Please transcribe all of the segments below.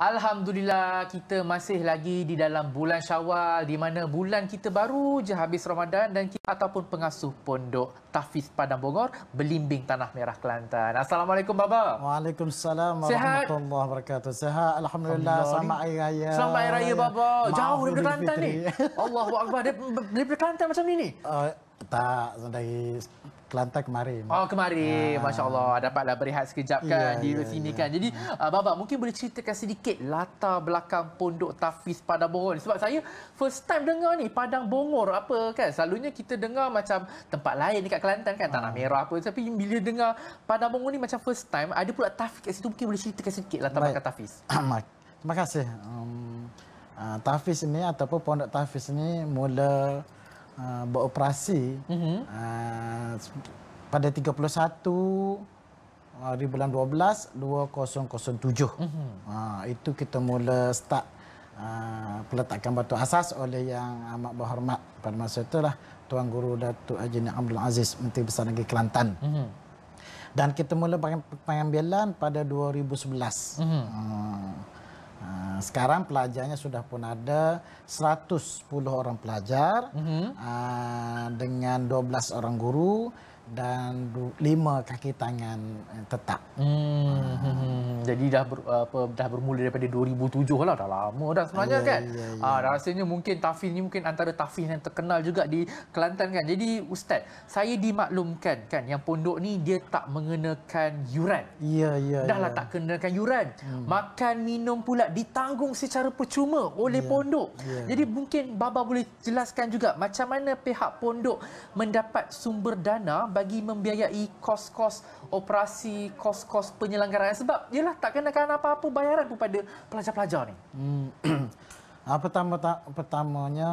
Alhamdulillah kita masih lagi di dalam bulan Syawal di mana bulan kita baru je habis Ramadan dan kita, ataupun pengasuh pondok Tafiz Padang Bogor Belimbing Tanah Merah Kelantan. Assalamualaikum baba. Waalaikumsalam warahmatullahi wabarakatuh. Sihat alhamdulillah selamat hari raya. Selamat hari raya baba. Jauh daripada Kelantan ni. Allahuakbar dia daripada Kelantan macam ni ni. Uh, tak, dari Kelantan kemarin. Oh, kemarin. Ya. Masya Allah. Dapatlah berehat sekejap kan ya, di ya, sini ya. kan. Jadi, ya. uh, Bapak mungkin boleh ceritakan sedikit latar belakang Pondok Tafiz Padang Bongor Sebab saya first time dengar ni Padang Bongor apa kan. Selalunya kita dengar macam tempat lain dekat Kelantan kan. Tanah hmm. Merah apa. Tapi bila dengar Padang Bongor ni macam first time, ada pula Tafiz kat situ. Mungkin boleh ceritakan sedikit latar belakang Tafiz. Terima kasih. Um, uh, Tafiz ni ataupun Pondok Tafiz ni mula... Ah, beroperasi mm-hmm. uh, pada 31 hari ah, bulan 12 2007. Mm-hmm. Uh, itu kita mula start uh, peletakan batu asas oleh yang amat berhormat pada masa itulah Tuan Guru Datuk Haji Nik Abdul Aziz Menteri Besar Negeri Kelantan. Mm-hmm. Dan kita mula pengambilan pada 2011. Mm-hmm. Uh, Ah, sekarang pelajarnya sudah pun ada 110 orang pelajar mm -hmm. dengan 12 orang guru dan lima kaki tangan eh, tetap. Hmm, hmm. hmm. Jadi dah ber, apa dah bermula daripada 2007 lah dah lama dah sebenarnya yeah, kan. Yeah, ya, ya. yeah. rasanya mungkin tahfiz ni mungkin antara tahfiz yang terkenal juga di Kelantan kan. Jadi ustaz, saya dimaklumkan kan yang pondok ni dia tak mengenakan yuran. Ya yeah, ya. Yeah, Dahlah yeah. tak kenakan yuran. Hmm. Makan minum pula ditanggung secara percuma oleh yeah, pondok. Yeah. Jadi mungkin baba boleh jelaskan juga macam mana pihak pondok mendapat sumber dana bagi membiayai kos-kos operasi, kos-kos penyelenggaraan sebab yalah tak kena kan apa-apa bayaran pun pada pelajar-pelajar ni. Hmm. pertama tak pertamanya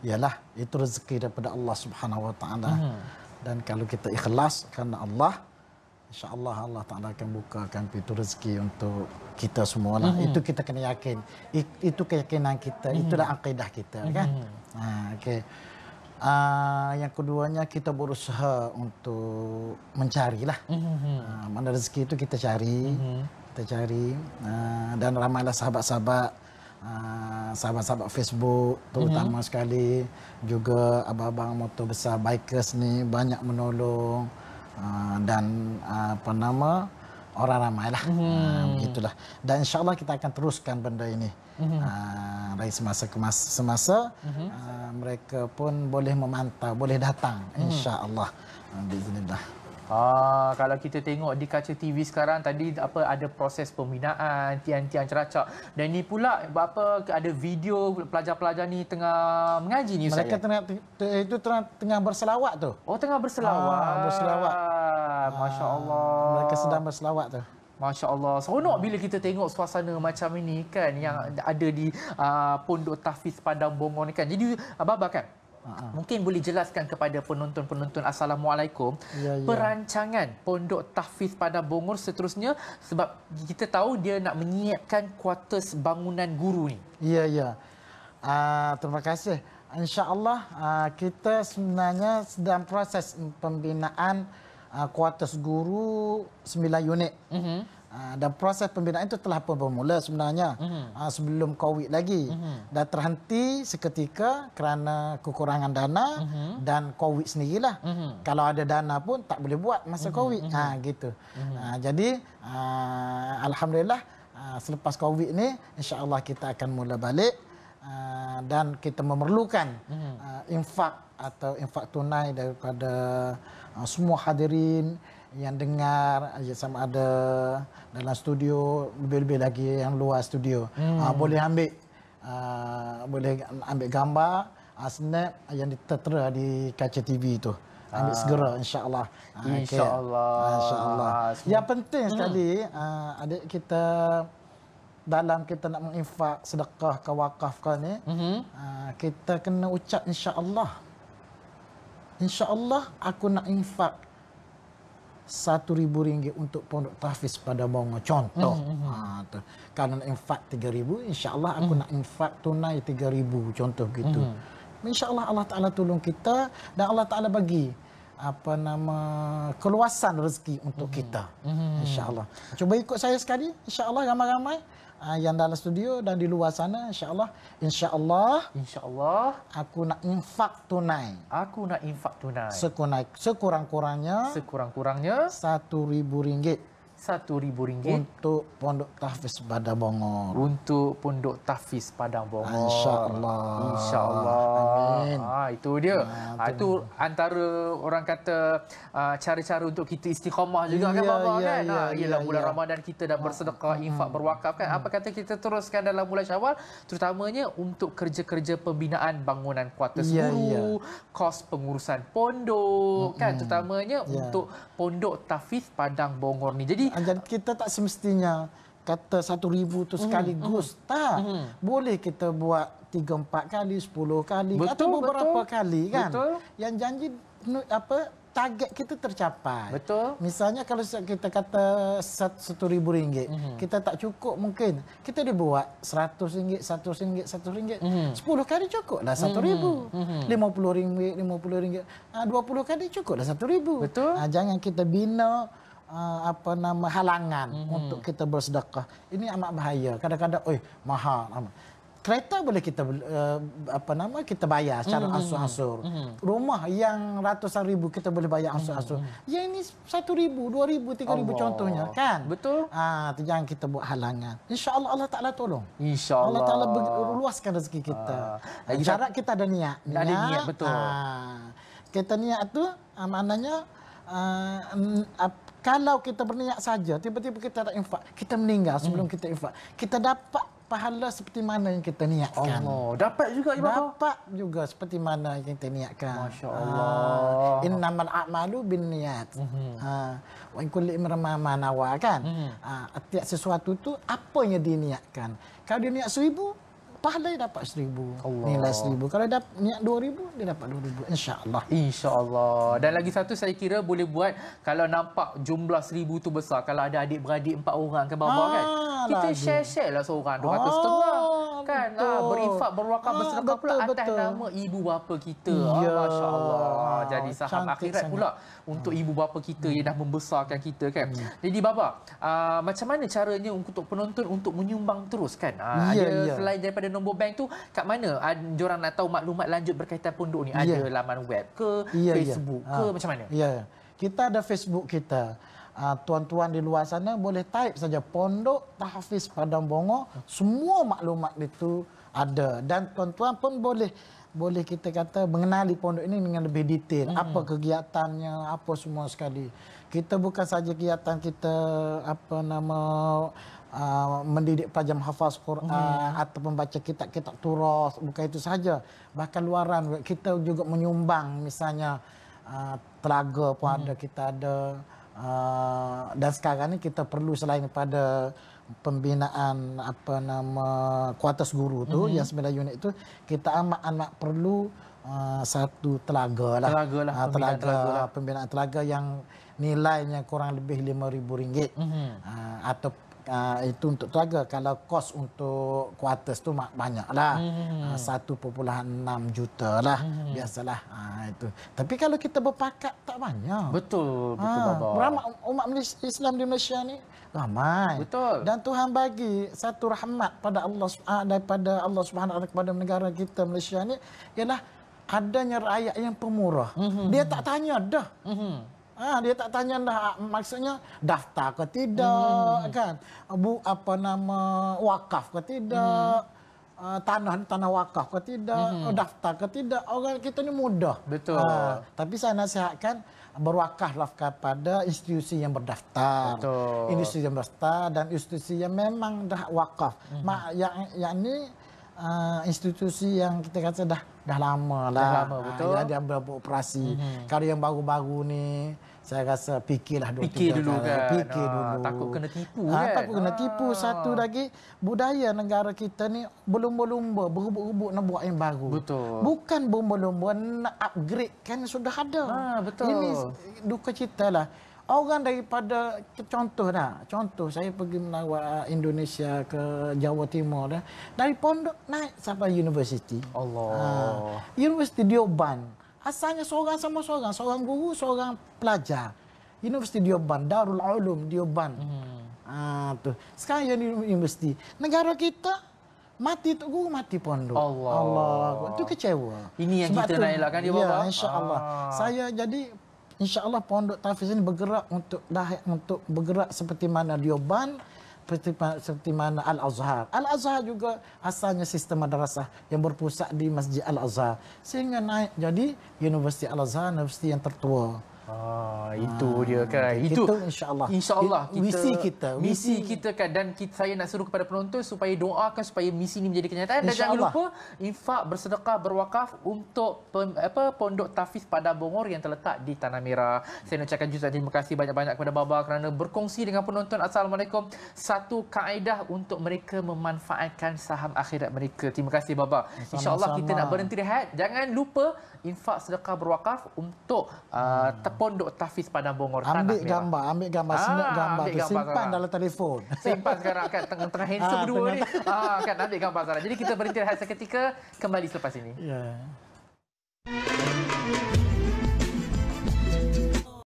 ialah itu rezeki daripada Allah Subhanahu Wa Taala. Hmm. Dan kalau kita ikhlas kerana Allah InsyaAllah Allah Ta'ala akan bukakan pintu rezeki untuk kita semua. Mm -hmm. Itu kita kena yakin. itu keyakinan kita. Hmm. Itulah mm -hmm. akidah kita. Kan? Mm -hmm. ha, ah, okay. Uh, yang keduanya kita berusaha untuk mencarilah. Mm -hmm. uh, mana rezeki itu kita cari. Mm -hmm. Kita cari. Uh, dan ramailah sahabat-sahabat. Sahabat-sahabat uh, Facebook terutama mm -hmm. sekali. Juga abang-abang motor besar bikers ni banyak menolong. Uh, dan uh, apa nama orang ramailah. Hmm. Ha, ah, begitulah. Dan Insya Allah kita akan teruskan benda ini. Hmm. Ha, dari semasa ke masa, semasa hmm. ha, mereka pun boleh memantau, boleh datang. Hmm. InsyaAllah. Ha, Ah, kalau kita tengok di kaca TV sekarang tadi apa ada proses pembinaan tiang-tiang ceracak dan ini pula apa ada video pelajar-pelajar ni tengah mengaji ni mereka ya? tengah itu tengah, tengah berselawat tu oh tengah berselawat ah, berselawat Alhamdulillah. Masya Allah. Mereka sedang berselawat tu. Masya Allah. Seronok bila kita tengok suasana macam ini kan. Yang ada di uh, Pondok Tafiz Padang Bongon kan. Jadi, Ababa kan? Mungkin boleh jelaskan kepada penonton-penonton Assalamualaikum ya, ya. Perancangan Pondok Tahfiz pada Bongor seterusnya Sebab kita tahu dia nak menyiapkan kuartus bangunan guru ni Ya, ya uh, Terima kasih InsyaAllah uh, kita sebenarnya sedang proses pembinaan Ah, kuartus uh, guru 9 unit. Mm -hmm. uh, dan proses pembinaan itu telah pun bermula sebenarnya mm -hmm. uh, sebelum COVID lagi. Mm -hmm. Dah terhenti seketika kerana kekurangan dana mm -hmm. dan COVID sendirilah. Mm -hmm. Kalau ada dana pun tak boleh buat masa mm -hmm. COVID. Mm -hmm. ha, gitu. Mm -hmm. uh, jadi uh, Alhamdulillah uh, selepas COVID ini insyaAllah kita akan mula balik. Ah, dan kita memerlukan uh, infak atau infak tunai daripada uh, semua hadirin yang dengar sama ada dalam studio lebih-lebih lagi yang luar studio hmm. uh, boleh ambil uh, boleh ambil gambar uh, snap yang tertera di kaca TV itu ambil segera insyaallah insyaallah okay. insyaallah uh, yang penting sekali hmm. adik kita dalam kita nak menginfak sedekah ke wakaf ke ni mm -hmm. kita kena ucap insya-Allah insya-Allah aku nak infak ribu ringgit untuk pondok tahfiz pada bonga contoh mm -hmm. ha tu kalau nak infak 3000 insya-Allah aku mm -hmm. nak infak tunai RM3000 contoh gitu mm -hmm. insya-Allah Allah Taala tolong kita dan Allah Taala bagi apa nama keluasan rezeki untuk mm -hmm. kita mm -hmm. insya-Allah cuba ikut saya sekali insya-Allah ramai-ramai uh, yang dalam studio dan di luar sana insyaallah insyaallah insyaallah aku nak infak tunai aku nak infak tunai sekurang-kurangnya sekurang-kurangnya 1000 ringgit satu ribu ringgit untuk Pondok Tahfiz Padang Bongor. Untuk Pondok Tahfiz Padang Bongor. InsyaAllah. InsyaAllah. Amin. Ha, itu dia. Ya, ha, itu antara orang kata uh, cara-cara untuk kita istiqamah juga kan, ya, kan, Bapak? Ya, kan? Ya, ha, ialah ya, bulan ya. Ramadan kita dah ha, bersedekah, ha, infak, ha. berwakaf kan. Apa kata kita teruskan dalam bulan syawal? Terutamanya untuk kerja-kerja pembinaan bangunan kuartus ya, guru, ya. kos pengurusan pondok, kan? Terutamanya ya. untuk Pondok Tahfiz Padang Bongor ni. Jadi Ah, jadi kita tak semestinya kata satu ribu tu mm-hmm. sekaligus. Mm, mm. Tak. Mm. Boleh kita buat tiga, empat kali, sepuluh kali betul, atau beberapa betul. kali kan. Betul. Yang janji apa target kita tercapai. Betul. Misalnya kalau kita kata satu ribu ringgit, mm. kita tak cukup mungkin. Kita dibuat seratus ringgit, satu ringgit, satu ringgit. Sepuluh mm. kali cukup lah satu ribu. Lima puluh ringgit, lima puluh ringgit. Ah, dua puluh kali cukup lah satu ribu. Betul. Ha, jangan kita bina uh, apa nama halangan mm -hmm. untuk kita bersedekah. Ini amat bahaya. Kadang-kadang oi mahal. Kereta boleh kita uh, apa nama kita bayar secara mhm, mhm, ansur-ansur. Mm -hmm. mm -hmm. Rumah yang ratusan ribu kita boleh bayar mhm, ansur-ansur. Mm -hmm. Ya ini satu ribu, dua ribu, tiga Allah. ribu contohnya kan? Betul. Ah, uh, jangan kita buat halangan. Insya Allah Allah Taala tolong. Insya Allah. Allah Taala luaskan rezeki kita. Uh, Syarat kita ada niat. ada niat betul. Uh, kita niat tu uh, uh, kalau kita berniat saja, tiba-tiba kita tak infak, kita meninggal sebelum hmm. kita infak, kita dapat pahala seperti mana yang kita niatkan. Oh, dapat juga ibu bapa. Ya dapat juga seperti mana yang kita niatkan. Masya-Allah. Ah, ha, Innamal a'malu binniyat. Mm -hmm. Ha, wa in kulli imrin ma nawa kan. Mm -hmm. Ah, ha, setiap sesuatu tu apa yang diniatkan. Kalau dia niat seribu pahlanya dapat seribu. Allah. Nilai seribu. Kalau dah niat dua ribu, dia dapat dua ribu. InsyaAllah. InsyaAllah. Dan lagi satu saya kira boleh buat kalau nampak jumlah seribu tu besar. Kalau ada adik-beradik empat orang ke bawah-bawah ah, kan. Kita share-share lah seorang. Dua ratus setengah. Ah kan ha, berinfak berwakaf ha, bersedekah betul, pula betul. nama ibu bapa kita ya. ah, masya Allah ha, ah, jadi saham akhirat sangat. pula untuk hmm. ibu bapa kita hmm. yang dah membesarkan kita kan hmm. jadi bapa, uh, macam mana caranya untuk penonton untuk menyumbang terus kan uh, ya, ada ya. selain daripada nombor bank tu kat mana uh, orang nak tahu maklumat lanjut berkaitan pondok ni ya. ada laman web ke ya, ya. facebook ya. ke ha. macam mana ya kita ada facebook kita Ah, tuan-tuan di luar sana boleh type saja pondok tahfiz padang bongo semua maklumat itu ada dan tuan-tuan pun boleh boleh kita kata mengenali pondok ini dengan lebih detail hmm. apa kegiatannya apa semua sekali kita bukan saja kegiatan kita apa nama Uh, mendidik pelajar menghafaz Quran hmm. atau membaca kitab-kitab turas bukan itu saja bahkan luaran kita juga menyumbang misalnya uh, telaga pun hmm. ada kita ada Ah, dan sekarang ni kita perlu selain daripada pembinaan apa nama kuartus guru tu mm -hmm. yang sembilan unit tu kita amat anak perlu uh, satu telaga lah telaga lah ah, pembinaan telaga, telaga, lah. Pembinaan telaga yang nilainya kurang lebih RM5,000 mm -hmm. uh, atau uh, itu untuk tenaga kalau kos untuk quarters tu banyaklah hmm. Ah, enam juta lah hmm. biasalah uh, itu tapi kalau kita berpakat tak banyak betul betul ha, bapa umat Islam di Malaysia ni ramai betul dan Tuhan bagi satu rahmat pada Allah uh, daripada Allah Subhanahu Subhanahuwataala kepada negara kita Malaysia ni ialah adanya rakyat yang pemurah hmm. dia tak tanya dah hmm. Ah dia tak tanya dah ah, maksudnya daftar ke tidak hmm. kan? Bu apa nama wakaf ke tidak? Hmm. Uh, tanah tanah wakaf ke tidak -hmm. Oh, daftar ke tidak orang kita ni mudah betul uh, tapi saya nasihatkan berwakaflah kepada institusi yang berdaftar betul. institusi yang berdaftar dan institusi yang memang dah wakaf mm -hmm. Ma, yang yang ni uh, institusi yang kita kata dah dah lama lah. Dah lama, ah, betul. Uh, dia ada beroperasi. Mm -hmm. Kalau yang baru-baru ni, saya rasa fikirlah dua, fikir tiga dulu kan. Fikir ha, dulu. Takut kena tipu ha, kan. Takut kena ha. tipu. Satu lagi, budaya negara kita ni belum lumba berubuk-ubuk nak buat yang baru. Betul. Bukan berlumba-lumba, nak upgrade kan sudah ada. Ha, betul. Ini duka cita lah. Orang daripada contoh dah, contoh saya pergi menawa ah, Indonesia ke Jawa Timur dah. Dari pondok naik sampai universiti. Allah. Ha, universiti Dioban. Asalnya seorang sama seorang, seorang guru, seorang pelajar. Universiti Dioban, Darul Ulum Dioban. Hmm. Ha, tu. Sekarang yang universiti. Negara kita mati tu guru mati pondok. Allah. Allah. Itu kecewa. Ini yang Sebab kita nak elakkan dia ya, Bapak. Ya, insya Ah. Saya jadi insyaallah pondok tahfiz ini bergerak untuk dah untuk bergerak seperti mana dioban seperti, seperti mana al azhar al azhar juga asalnya sistem madrasah yang berpusat di masjid al azhar sehingga naik jadi universiti al azhar universiti yang tertua Ah, ah, itu ah, dia kan. Itu insya-Allah. insya misi kita. Misi, kita kan dan kita, saya nak suruh kepada penonton supaya doakan supaya misi ini menjadi kenyataan dan jangan lupa infak bersedekah berwakaf untuk pem, apa pondok tafiz pada Bongor yang terletak di Tanah Merah. Saya nak cakap juga terima kasih banyak-banyak kepada Baba kerana berkongsi dengan penonton. Assalamualaikum. Satu kaedah untuk mereka memanfaatkan saham akhirat mereka. Terima kasih Baba. Insya-Allah kita nak berhenti rehat. Jangan lupa infak sedekah berwakaf untuk uh, pondok tafiz pada bongor ambil gambar, mewah. Ambil gambar, ambil gambar, semua gambar tu simpan sekarang. dalam telefon. Simpan sekarang kan tengah-tengah ah, handsome ha, dua ni. Ha, kan ambil gambar sekarang. Jadi kita berhenti rehat seketika kembali selepas ini. Ya. Yeah.